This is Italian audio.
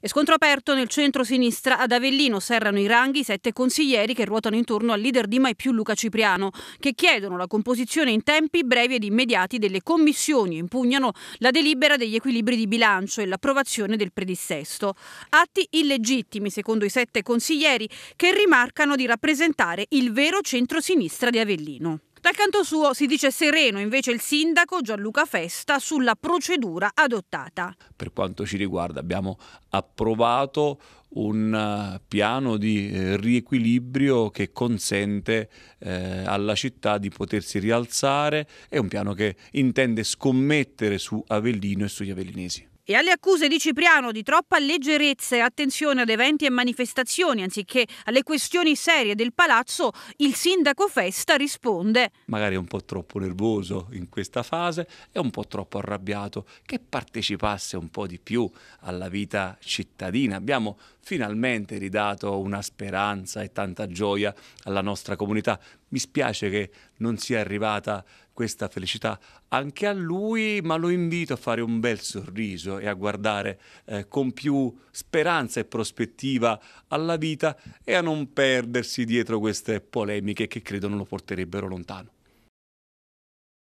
E scontro aperto nel centro-sinistra ad Avellino serrano i ranghi sette consiglieri che ruotano intorno al leader di Mai più Luca Cipriano, che chiedono la composizione in tempi brevi ed immediati delle commissioni e impugnano la delibera degli equilibri di bilancio e l'approvazione del predissesto. Atti illegittimi, secondo i sette consiglieri, che rimarcano di rappresentare il vero centro-sinistra di Avellino. Dal canto suo si dice sereno invece il sindaco Gianluca Festa sulla procedura adottata. Per quanto ci riguarda abbiamo approvato un eh, piano di eh, riequilibrio che consente eh, alla città di potersi rialzare, è un piano che intende scommettere su Avellino e sugli avellinesi. E alle accuse di Cipriano di troppa leggerezza e attenzione ad eventi e manifestazioni anziché alle questioni serie del palazzo, il sindaco Festa risponde. Magari è un po' troppo nervoso in questa fase, e un po' troppo arrabbiato, che partecipasse un po' di più alla vita cittadina. Abbiamo finalmente ridato una speranza e tanta gioia alla nostra comunità. Mi spiace che non sia arrivata questa felicità anche a lui, ma lo invito a fare un bel sorriso e a guardare eh, con più speranza e prospettiva alla vita e a non perdersi dietro queste polemiche che credo non lo porterebbero lontano.